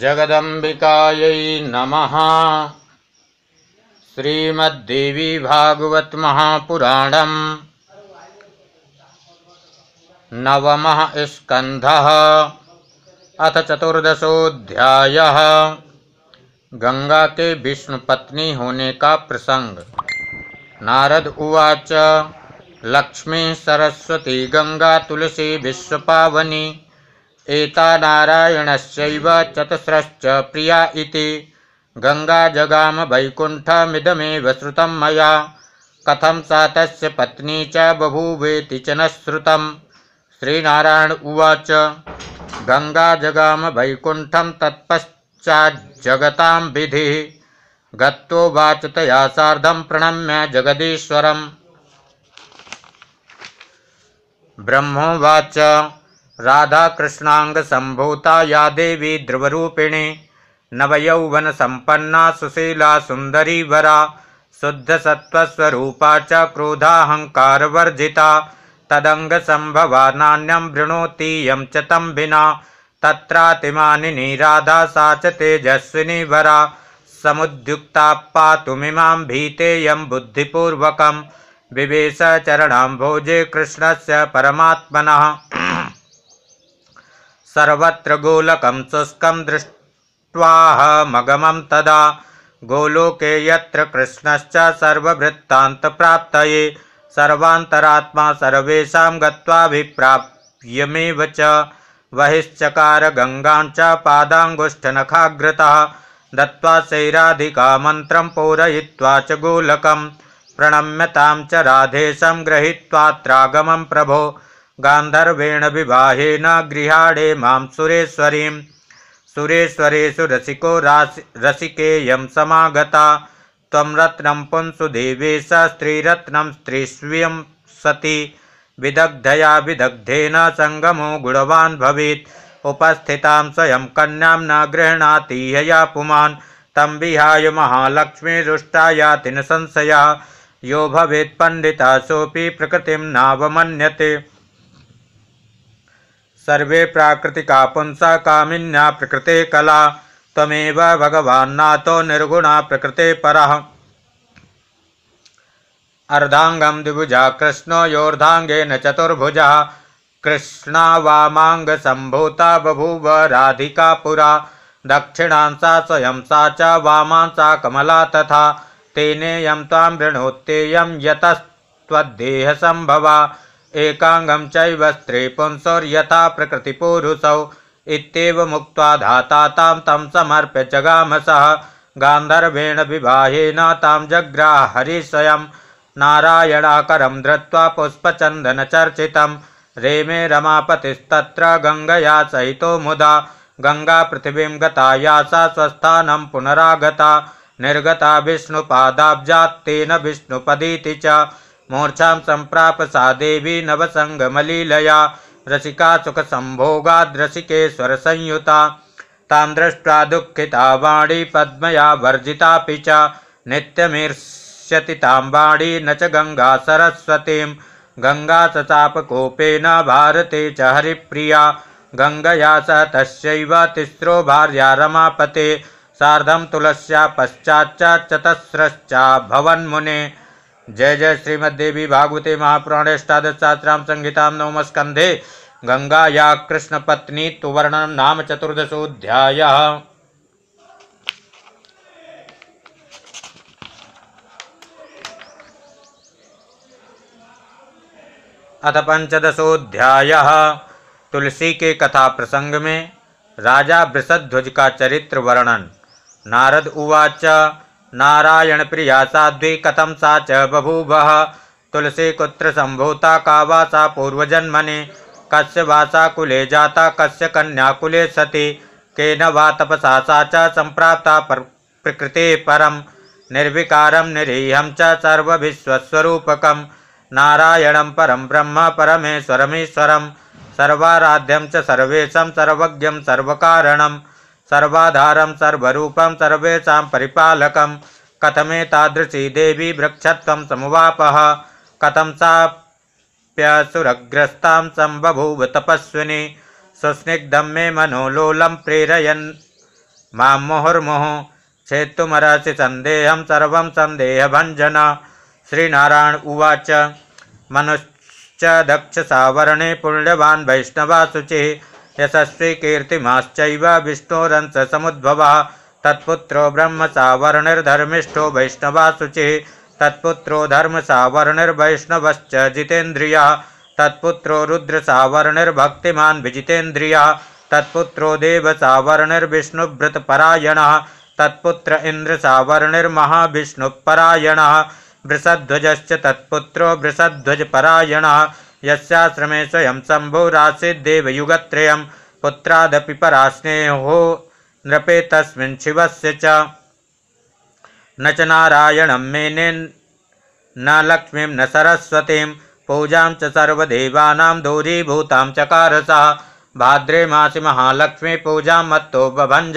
जगदंबिकाय नमः श्रीमद्देवी भागवत महापुराण नवम स्कंध अथ चतुर्दशोध्याय गंगा के विष्णु पत्नी होने का प्रसंग नारद उवाच लक्ष्मी सरस्वती गंगा तुलसी विश्वपावनी एता नारायणश्चैव चतस्रश्च प्रिया इति गङ्गाजगामवैकुण्ठमिदमेव श्रुत मया कथम सा तस्य पत्नी च बभूवेति च न श्रुतं श्रीनारायण उवाच वैकुंठम तत्पश्चाज्जगतां विधिः गोवाच तया सार्धं प्रणम्य जगदीश्वरम् ब्रह्मोवाच राधाकृष्णाङ्गसम्भूता या देवी ध्रुवरूपिणी नवयौवनसम्पन्ना सुशीला सुन्दरी वरा शुद्धसत्त्वस्वरूपा च क्रोधाहङ्कारवर्जिता तदङ्गसम्भवा नान्यं वृणोति यं च तं विना तत्रातिमानि राधा सा च तेजस्विनी वरा समुद्युक्ता पातुमिमां भीते यं बुद्धिपूर्वकं विवेशचरणम्भोजे कृष्णस्य परमात्मनः सर्वत्र गोलकं शुष्कं दृष्ट्वाहमगमं तदा गोलोके यत्र कृष्णश्च सर्ववृत्तान्तप्राप्तये सर्वान्तरात्मा सर्वेषां गत्वाभिप्राप्यमेव च गङ्गां च पादाङ्गुष्ठनखाग्रतः दत्त्वा शैराधिकामन्त्रं पूरयित्वा च गोलकं प्रणम्यतां च राधेशं गृहीत्वात्रागमं प्रभो गांधर्वेण विवाहेन गृहाड़े मं सुरेश्वरी सुरेश्वरेषु रसिको रासि रसिकेयं समागता त्वं रत्नं पुंसुदेवेश स्त्रीरत्नं स्त्रीस्वियं सती विदग्धया विदग्धेन संगमो गुणवान् भवेत् उपस्थिता स्वयं कन्या न गृहणती हया पुमा तम विहाय महालक्ष्मीरुष्टा याति तीन संशया यो भवेत् पंडिता सोऽपि प्रकृति नावमन्यते सर्वे प्राकृतिकापुंसा कामिन्या प्रकृते कला तमेव भगवान्नाथो निर्गुणा प्रकृते परः अर्धांगं द्विभुजा कृष्णो योर्धांगेन चतुर्भुजः कृष्णा संभूता बभूव राधिका पुरा दक्षिणांसा स्वयं सा च वामांसा कमला तथा तेनेयं त्वां वृणोत्येयं संभवा एकाङ्गं चैव स्त्री पुंसौर्यथा प्रकृतिपूरुषौ इत्येवमुक्त्वा धाता तां तं समर्प्य जगाम सः गान्धर्वेण विवाहेन तां जग्राह हरिशयं नारायणाकरं धृत्वा पुष्पचन्दनचर्चितं रेमे रमापतिस्तत्र गङ्गया सहितो मुदा गङ्गापृथिवीं गता यासा स्वस्थानं पुनरागता निर्गता विष्णुपादाब्जात्तेन विष्णुपदीति च मूर्छा संप्राप सा देवी नवसङ्गमलीलया रसिका सुखसम्भोगाद्रसिकेश्वर संयुता तां दृष्ट्वा दुःखिता वाणी पद्मया वर्जितापि च नित्यमीर्ष्यति तां न च गङ्गा सरस्वतीं गङ्गा सचापकोपेन भारते च हरिप्रिया गंगया स तस्यैव तिस्रो भार्या रमापते सार्धं तुलस्या पश्चाच्च चतस्रश्च भवन्मुने जय जय श्रीमद्देवी भागवते महापुराणे अष्टादशास्त्रां संहितां नवमस्कन्धे गङ्गाया कृष्णपत्नी तु वर्णनं नाम चतुर्दशोऽध्यायः अथ पंचदशोध्याय तुलसी के कथा प्रसंग में राजा वृषध्वज का चरित्र वर्णन नारद उवाच नारायणप्रिया साध्वी कथं सा च बभूवः तुलसीकुत्र सम्भूता का वाचा सा पूर्वजन्मनि कस्य वासाकुले जाता कस्य कन्याकुले सती केन वा तपसा सा च प्रकृति पर प्रकृतेः परं निर्विकारं निरीहं च ब्रह्म परमेश्वरमीश्वरं सर्वाराध्यम च सर्वेशं सर्वज्ञं सर्वकारणं सर्वाधारम सर्वाधारं सर्वेशा सर्वेषां कथमे तादृशी देवी वृक्षत्वं समवाप कथम साप्यसुरग्रस्ता सम्बभूव तपस्विनी सुस्निग्धं मे मनोलोलं प्रेरयन् मां मुहुर्मुहुः सन्देह सर्व सर्वं भंजन श्रीनारायण उवाच मनुश्च दक्षसावरणे पुण्यवान् वैष्णवा शुचि यशस्वी यशस्वीकीर्तिमाश्चैव समुद्भवा तत्पुत्रो ब्रह्म सवर्णिर्धर्मिष्ठो वैष्णवा शुचि तत्पुत्रो सवर्णिर्वैष्णवश्च जितेन्द्रिया तत्पुत्रो सवर्णिर्भक्तिमान विजितेन्द्रिया तत्पुत्रो देवसावर्णिर्विष्णुव्रतपरायणः तत्पुत्र सवर्णिर्महाविष्णुपरायण वृषध्वज तत्पुत्रो वृषध्वजपरायण यश्रमे स्वयं शम्भुरासीद्देवयुगत्रयं पुत्रादपि परास्नेहो नृपे तस्व से च न च नारायण मेने न लक्ष्मी न सरस्वती पूजा चर्वेवा दूरीभूता चकार सह भाद्रे महालक्ष्मी पूजा मत्तो बभंज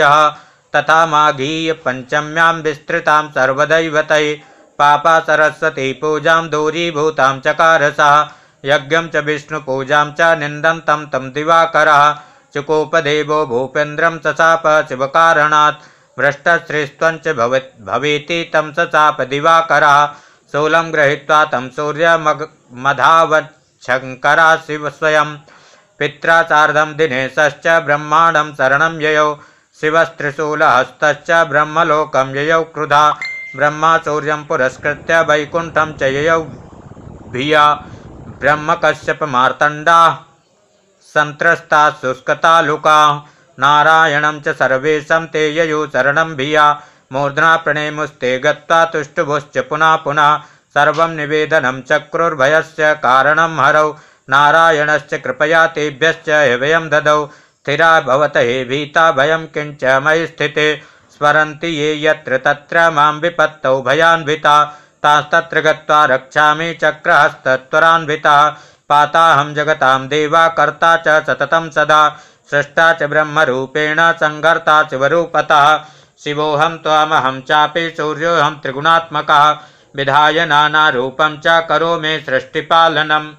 तथा माघीयपञ्चम्यां विस्तृतां सर्वदैवतैः पापा दूरीभूता चकार सह यज्ञ च विष्णुपूजां च तम दिवाकर चुकोपदेव चुकोपदेवो चाप शिव कारण भ्रष्टश्रेष्ठञ्च भवेति तं सचाप गृहीवा तम सूर्य तं सूर्यमधावच्छङ्करा शिव स्वयं दिनेश्च चार्धं शरण ब्रह्माणं शिवस्त्रिशूल हस्त ब्रह्म ब्रह्मलोकं ययौ क्रुधा ब्रह्म सूर्य पुरस्कृत वैकुंठम च भिया ब्रह्मकश्यपमार्तण्डा सन्त्रस्ता संतस्ता नारायणं च सर्वेशं ते ययु शरणं भिया मूर्ध्ना प्रणेमुस्ते गत्वा तुष्टुभुश्च पुनः पुनः सर्वं चक्रुर्भय चक्रुर्भयस्य कारणं हरौ नारायणश्च कृपया तेभ्य हृदयं ददौ स्थिरा हे भीता भय किंच मयि स्थिते स्मरती ये यत्र तत्र मां विपत्तौ भयान्विता तास्तत्र गत्वा रक्षामि चक्रहस्तत्वरान्विता पाताहं जगतां देवा कर्ता च सततं सदा सृष्टा च ब्रह्मरूपेण सङ्गर्ता शिवरूपतः शिवोऽहं त्वामहं चापि सूर्योऽहं त्रिगुणात्मकः विधाय नानारूपं च करो मे सृष्टिपालनम्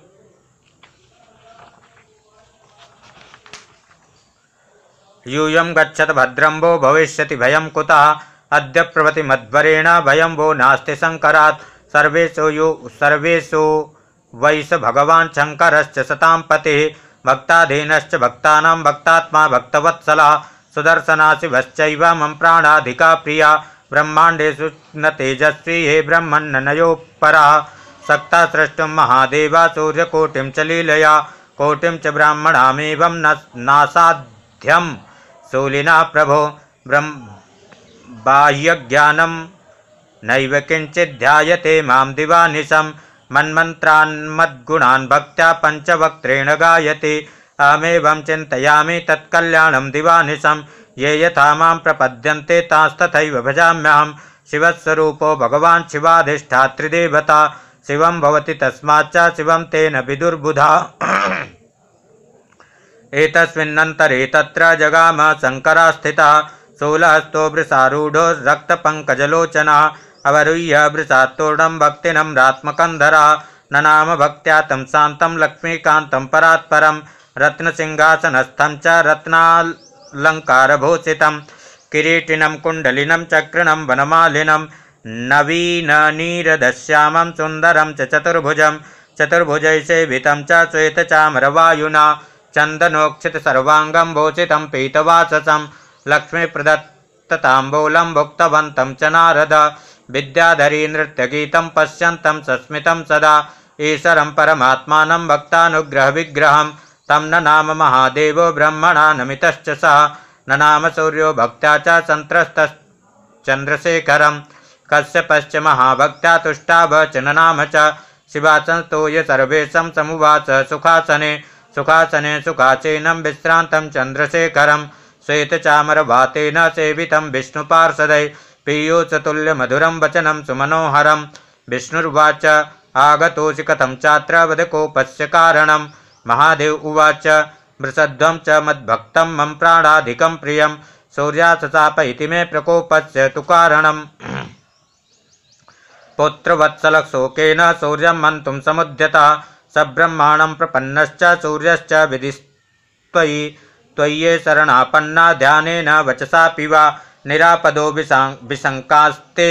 यूयं गच्छत भद्रम्बो भविष्यति भयं कुतः अद्य प्रभति मध्वरेण भयम वो नास्ति शंकरात् सर्वेशु यो सर्वेशु वै भगवान शंकर शङ्करश्च पते भक्ताधीन भक्ता भक्तात्मा भक्तवत्सला सुदर्शनाशिवश्चैव मम प्राणाधिका प्रिया ब्रह्मांडेशु न तेजस्वी हे ब्रह्मन्नयोपरा सक्ता स्रष्टुम महादेवा सूर्यकोटिम च लीलया कोटिम च ब्राह्मणामेवं न नासाध्यं शूलिना प्रभो ब्रह्म बाह्य बाह्यज्ञानं नैव किञ्चिद्ध्यायते मां दिवानिशं मन्मंत्रुणा भक्त पञ्चवक्त्रेण गायते अहमेवं चिन्तयामि तत्कल्याणं दिवानिशं ये यथा मां प्रपद्यन्ते तांस्तथैव भजाम्यहं शिवस्वरूपो भगवान् शिवाधिष्ठा त्रिदेवता शिवं भवती तस्माच्च शिव तेन विदुर्बुधा एतस्मिन्नन्तरे तत्र जगाम शङ्करः स्थिता शूलहस्तो वृषारूढ़ो रक्तपङ्कजलोचना अवरुह्य वृषातोडं भक्तिनम्रात्मकन्धरा ननाम भक्त्या शात शान्तं परात्परम रत्न रत्नसिंहासनस्थं च रत्नालङ्कारभूषितं किरीटिनं कुण्डलिनं चक्रणं वनमालिनं नवीननीरदश्यामं सुन्दरं च चतुर्भुजं चतुर्भुजैसेवितं च चंदनोक्षित सर्वांगम भूषितं पीतवाससं लक्ष्मी प्रदत्तताम्बूलं भुक्तवन्तं च नारद विद्याधरी नृत्यगीतं पश्यन्तं सस्मितं सदा ईश्वरं परमात्मानं भक्तानुग्रहविग्रहं तं न नाम महादेव ब्रह्मणा नमित सः न नाम सूर्यो भक्त्या च सन्त्रस्तश्चन्द्रशेखरं महाभक्ता तुष्टा तुष्टाभच न नाम च शिवासंस्तूय सर्वेशं समुवाच सुखासने सुखासने सुखाचीनं विश्रान्तं चन्द्रशेखरम् श्वेतचामरवातेन सेवितं विष्णुपार्षदै मधुरम वचनम सुमनोहरम विष्णुर्वाच आगतोऽसि कथं चात्रावधकोपस्य कारणं महादेव उवाच वृषध्वं च मद्भक्त मम प्राणाधिकम प्रिय सौर्यासचाप इति मे प्रकोपस्य तु कारणम् पुत्रवत्सलशोकेन सूर्य मन्तुं समुद्यता सब्रह्मण प्रपन्न सूर्यश्च विधि तय्ये शरणापन्ना न वचसा पिवा निरापदो विशंकास्ते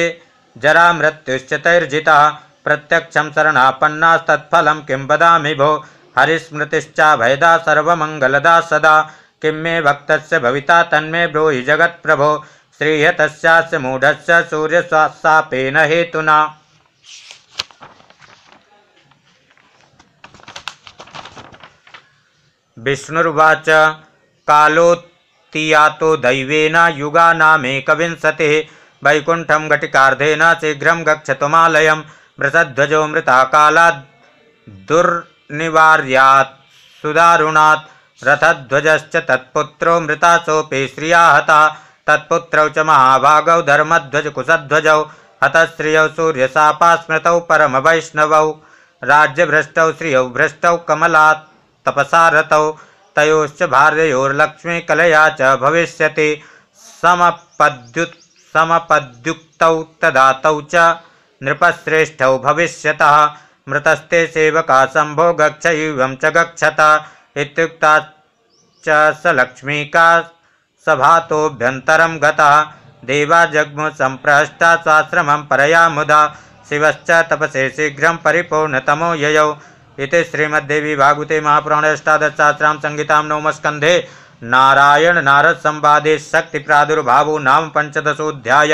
जरा मृत्युश्चतर्जिता प्रत्यक्ष शरणापन्नास्तत्फलं किं वदा भो भयदा सर्वंगलदा सदा किं मे भविता तन्मे ब्रूहि जगत्प्रभो श्रीहतस्यास्य सूर्य सूर्यस्वासापेन हेतुना विष्णुर्वाच कालोत्तीयातो दैवेन युगानामेकविंशतिः वैकुण्ठं घटिकार्धेन शीघ्रं गच्छतुमालयं वृषध्वजो मृताकालाद् दुर्निवार्यात् सुदारुणात् रथध्वजश्च तत्पुत्रो सोपी श्रिया हता तत्पुत्रौ च महाभागौ धर्मध्वजकुशध्वजौ हतश्रियौ परम वैष्णव राज्यभ्रष्टौ श्रियौ भ्रष्टौ कमलात् तपसा रतौ तयोश्च भार्योर्लक्ष्मी कलया च भविष्य समपद्युत् समपद्युक्तौ तदातौ च नृप्रेष्ठ भविष्य मृतस्ते सेवका शंभो गच्छ एवं च गच्छत इत्युक्ता च स लक्ष्मीका सभातोऽभ्यन्तरं गतः देवा जग्म संप्रष्टा साश्रमं परया मुदा शिवश्च तपसे शीघ्रं परिपूर्णतमो यय इति श्रीमद्देवी भागवते महापुराणेष्टादशास्त्रां संहितां नवमस्कन्धे नारायण नारद संवादे शक्ति प्रादुर्भावो नाम पंचदशोध्याय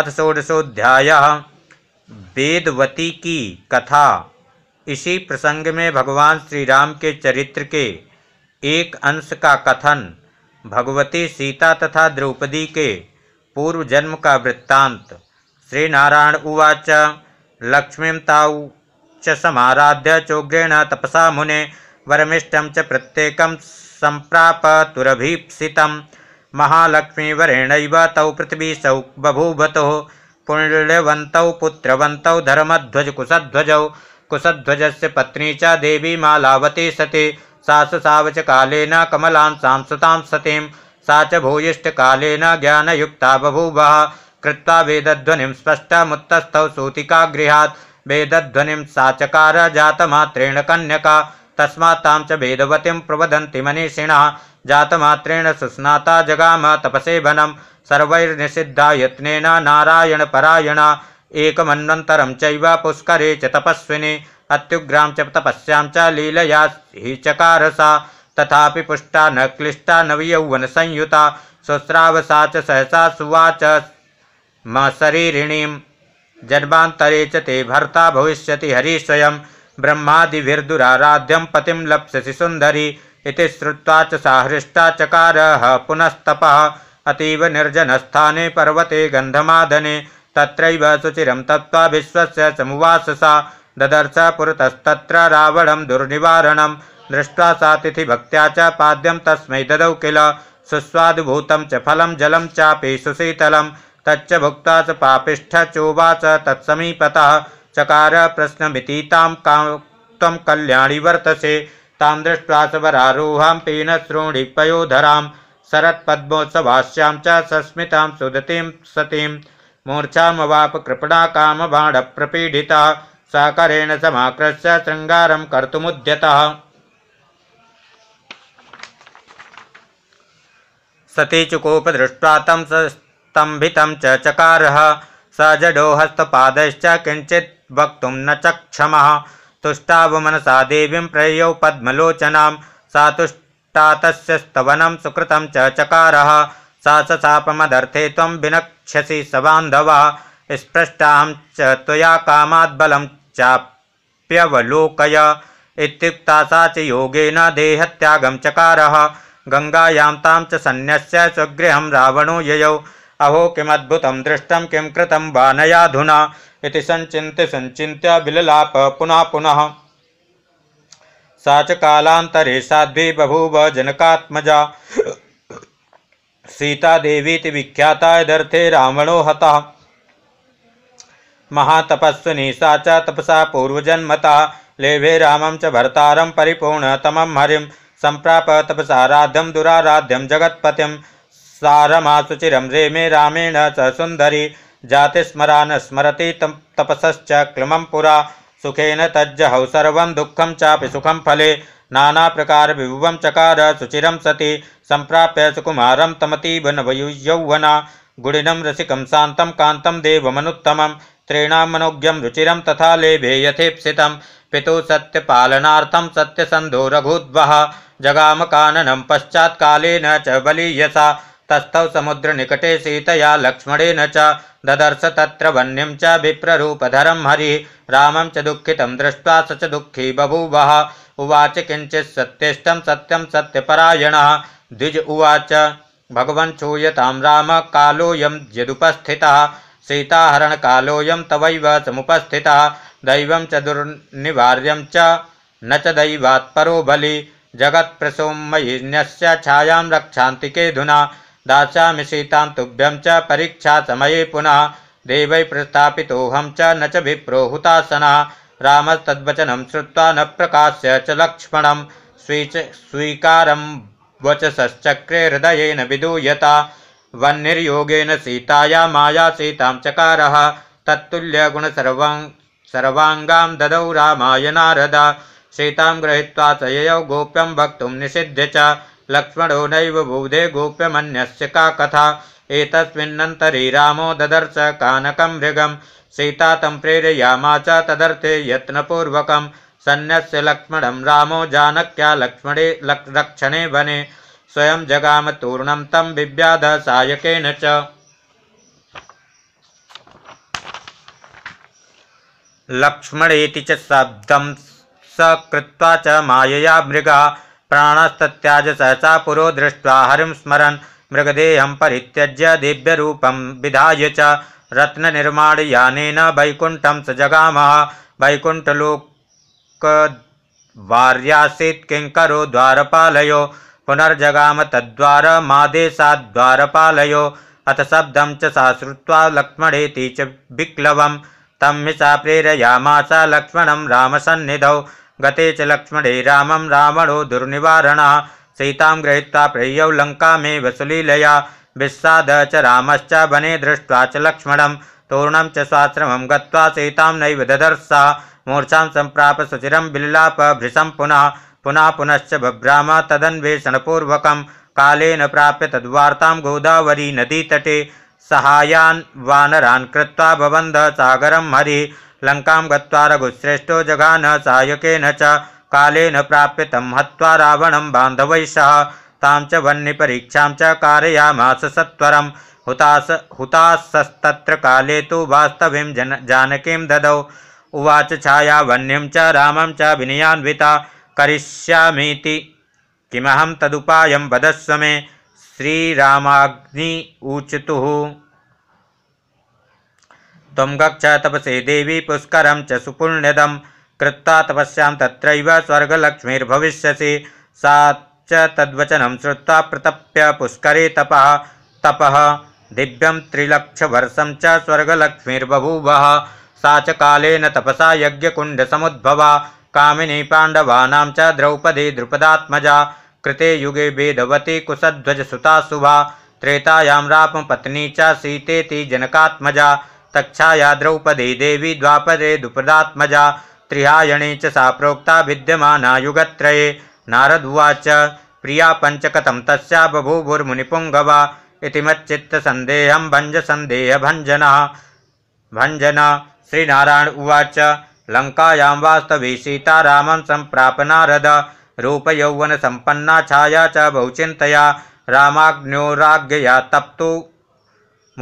अथ षोडशोध्याय वेदवती की कथा इसी प्रसंग में भगवान श्री राम के चरित्र के एक अंश का कथन भगवती सीता तथा द्रौपदी के पूर्व जन्म का वृत्तांत श्री नारायण उवाच लक्ष्मीं ताऊ च चोग्रेण तपसा मुने वरमिष्टं च प्रत्येकं सम्प्राप तुरभीप्सितं महालक्ष्मीवरेणैव तौ पृथिवीसौ बभूवतुः पुण्यवन्तौ पुत्रवन्तौ धर्मध्वजकुशध्वजौ से पत्नी चेवी देवी मालावती सती सा सुसावच कालेन कमलांसां सुतां सतीं सा च भूयिष्ठकालेन ज्ञानयुक्ता बभूवः कृत्वा वेदध्वनिं स्पष्टमुत्तस्थौ सूतिकागृहात् वेदध्वनिं सा चकार जातमात्रेण कन्यका तस्मात्तां च वेदवतीं प्रवदन्ति मनीषिणः जातमात्रेण सुस्नाता जगाम तपसेभनं सर्वैर्निषिद्धा यत्नेन नारायणपरायणा एकमन्वन्तरं चैव पुष्करे च तपस्विनि अत्युग्रां च तपस्यां च लीलया हि चकारसा तथापि पुष्टा न क्लिष्टा नवयौवनसंयुता शुस्रावसा च सहसा सुवाच म शरीरिणीम् जन्मांतरे चे भर्ता भविष्यति हरिस्वयं ब्रह्मादिभिर्दुराराध्यं पतिं लप्स्यसि सुन्दरी इति श्रुवा च सा हृष्टा चकारः पुनस्तपः अतीव निर्जनस्थाने पर्वते गंधमाधने तत्रैव सुचिरं तत्त्वा विश्वस्य समुवास सा ददर्श पुरतस्तत्र रावणं दुर्निवारणं दृष्ट्वा सा तिथिभक्त च तस्म तस्मै ददौ किल सुस्वादुभूतं च फलं जलं चापि सुशीतलं तच्च भुक्ता स पापिष्ठ चोवाच तत्समीपता चकार प्रश्नमिति तां कां कल्याणी वर्तसे तां दृष्ट्वा सवरारोहां पीनश्रोणिपयोधरां शरत्पद्मोत्सवास्यां च सस्मितां सुदतिं सतीं मूर्छामवाप कृपणाकामबाणप्रपीडिता सकरेण समाकृष्य शृङ्गारं कर्तुमुद्यतः सतीचुकोपदृष्ट्वा तं स स्तंभितं च स जडो हस्तपादैश्च किञ्चित् वक्तुं न चक्षमः तुष्टावमनसा देवीं प्रयौ पद्मलोचनां सा तुष्टा तस्य स्तवनं सुकृतं च चकारः सा सशापमदर्थे त्वं विनक्ष्यसि सबान्धवः स्पृष्टां च त्वया कामाद्बलं चाप्यवलोकय इत्युक्ता सा च योगेन देहत्यागं चकारः गङ्गायां तां च सन्न्यस्य स्वगृहं रावणो ययौ अहो किमद्भुत दृष्टं किं कृतं बाणयाधुना इति सञ्चिन्त्य विललाप पुनः पुनः साच कालांतरे साध्वी बभूव जनकात्मजा ति विख्याता यदर्थे रावणो हता महातपस्विनी साचा तपसा पूर्वजन्मता लेभे रामं च भर्तारं तमं हरिं संप्राप तपसा राध्यं दुराराध्यं जगत्पतिं सारमासुचिरं रेमे राण स सुंदरी जाति स्मरा न स्मरति तपसश्च क्लम पुरा सुखेन तज्जहौ सर्व दुखम चापि सुखम फले नानाप्रकारविभुवं चकार सुचिरं सति सम्प्राप्य तमती तमतीव नवयुयौवना गुणिनं रसिकं शान्तं कान्तं देवमनुत्तमं त्रीणां मनोज्ञम रुचिरं तथा लेभे पिता पितुः सत्यसंधो सत्यसन्धो रघूद्वः पश्चात्ल न च बलीयसा तस्थौ समुद्रनिकटे सीतया लक्ष्मणेन च ददर्श तत्र वन्यं च विप्ररूपधरं हरिः रामं च दुःखितं दृष्ट्वा स च दुःखी बभूवः उवाच किञ्चित् सत्येष्टं सत्यं सत्यपरायणः द्विज उवाच भगवन् श्रूयतां राम कालोऽयं यदुपस्थितः सीताहरणकालोऽयं तवैव समुपस्थितः दैवं च दुर्निवार्यं च न च दैवात्परो बलि जगत्प्रसोमयिन्यस्य छायां रक्षान्ति केधुना दास्यामि सीतां तुभ्यं च परीक्षा समये पुनः देव प्रस्थापितोऽहं च न च विप्रोहुतासनः रामस्तद्वचनं श्रुत्वा न प्रकाश्य च लक्ष्मणं स्वीच स्वीकारं वचसश्चक्रे हृदयेन विदूयता वह्निर्योगेन सीताया माया सीतां चकारः तत्तुल्यगुणसर्वाङ् सर्वाङ्गां ददौ रामाय नारद सीतां गृहीत्वा स ययौ गोप्यं वक्तुं निषिध्य च लक्ष्मणो नैव बुधे गोप्यमन्यस्य का कथा एतस्मिन्नन्तरे रामो ददर्श कानकं मृगं सीता तं प्रेरयामा च तदर्थे यत्नपूर्वकं सन्न्यस्य लक्ष्मणं रामो जानक्या लक्ष्मणे रक्षणे वने स्वयं जगाम तूर्णं तं बिभ्याद सायकेन च लक्ष्मणेति च शब्दं स कृत्वा च मायया मृगा प्राणस्तत्याज सहसा पुरो दृष्ट्वा हरिं स्मरन् मृगदेहं परित्यज्य दिव्यरूपं विधाय च रत्ननिर्माणयानेन वैकुण्ठं स जगामः वैकुण्ठलोकवार्यासीत् किङ्करो द्वारपालयो पुनर्जगाम तद्वारमादेशाद्वारपालयो अथ शब्दं च सा श्रुत्वा लक्ष्मणेति च विक्लवं तं हि सा प्रेरयामास लक्ष्मणं रामसन्निधौ गते च लक्ष्मणे रामं रावणो दुर्निवारणः सीतां गृहीत्वा प्रियौ मे सुलीलया विस्साद च रामश्च वने दृष्ट्वा च लक्ष्मणं तोर्णं च स्वाश्रमं गत्वा सीतां नैव ददर्सा मूर्छां सम्प्राप सुचिरं बिल्लापभृशं पुनः पुनः पुनश्च बभ्राम तदन्वेषणपूर्वकं कालेन प्राप्य तद्वार्तां गोदावरी नदीतटे सहायान् वानरान् कृत्वा भवन्ध सागरं हरिः लंकां गत्वा रघुश्रेष्ठो जघान सायकेन च कालेन प्राप्यतं हवा रावण बान्धवैः सह तां च वह्निपरीक्षां च कारयामास सत्वरं हुतास काले तो वास्तव जन जानकीं दद उवाच छाया वन्यम च रामं च विनयान्विता करिष्यामीति किमहं तदुपायं वदस्व मे श्रीरामाग्नि ऊचतुः त्वं गच्छ तपसि देवी पुष्करं च सुपुण्यदं कृत्वा तपस्यां तत्रैव स्वर्गलक्ष्मीर्भविष्यसि सा च प्रतप्य पुष्करे तपः तपः दिव्यं त्रिलक्षवर्षं च स्वर्गलक्ष्मीर्बभूवः सा च कालेन तपसा यज्ञकुण्डसमुद्भवा कामिनी पाण्डवानां च द्रौपदी द्रुपदात्मजा कृते युगे वेदवती कुशध्वजसुता शुभा त्रेतायां रापपत्नी च सीतेति जनकात्मजा तक्षाया द्रौपदी देवी द्वापरे दुपदात्मजा त्रिहायणी च सा प्रोक्ता भिद्यमाना युगत्रये उवाच प्रिया पञ्चकथं तस्या बभूभुर्मुनिपुङ्गवा इति मच्चित्तसन्देहं भञ्जसन्देहभञ्जनः भञ्जन श्रीनारायण उवाच लङ्कायां वास्तवी सीता सम्प्राप नारद रूपयौवनसम्पन्ना छाया च बहुचिन्तया रामाग्न्योराज्ञया तप्तु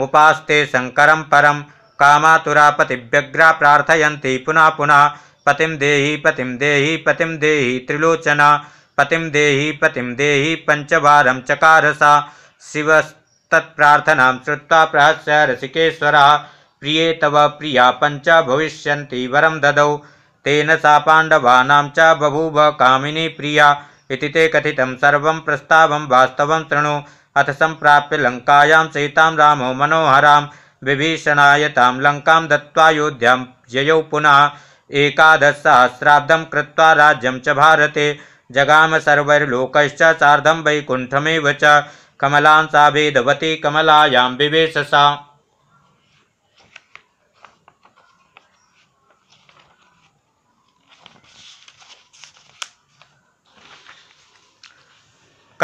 मुपास्ते शङ्करं परं कामातुरापतिव्यग्रा प्राथयती पुनः पुनः पति देहि पति देहि पति देहि त्रिलोचना पति देहि पति देहि पंचवार चकार सा शिवस्तत्प्रार्थनां श्रुवा प्रहस्य प्रिय तव प्रिया पंच भविष्य वरम ददौ तेन सा पांडवाना च बभूव कामिनी प्रिया इति ते कथित सर्व प्रस्ताव वास्तव शृणु अथ संाप्य लंकायां सीतां रामो मनोहरां विभीषणाय तां लङ्कां दत्त्वा योध्यां जयौ पुनः एकादशसहस्राब्दं कृत्वा राज्यं च भारते जगाम सर्वैर्लोकश्च सार्धं वैकुण्ठमेव च कमलां सा भेदवती कमलायां विवेशसा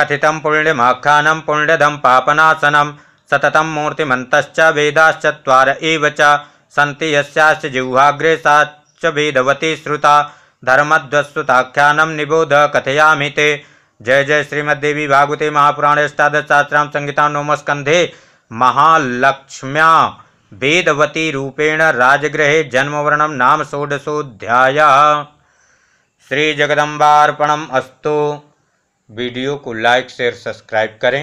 कथितं पुण्यमाख्यानं पुण्यदं पापनाशनं सतत मूर्तिमन्तश्च वेदाश्चर एव च सन्ति यिहाग्रे सा वेदवती श्रुता धर्मध्वस्तुताख्यानं निबोध कथयामी ते जय जय श्रीमद्देवी भागवते महापुराण अष्टादशास्त्रां संहिता नोमस्कंधे महालक्ष्म्या वेदवती रूपेण राजगृहे जन्मवर्णं नाम षोडशोध्याय श्रीजगदम्बार्पणम् अस्तु वीडियो को लाइक शेयर सब्सक्राइब करें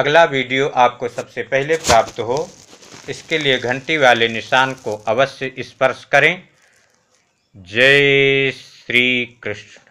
अगला वीडियो आपको सबसे पहले प्राप्त हो इसके लिए घंटी वाले निशान को अवश्य स्पर्श करें जय श्री कृष्ण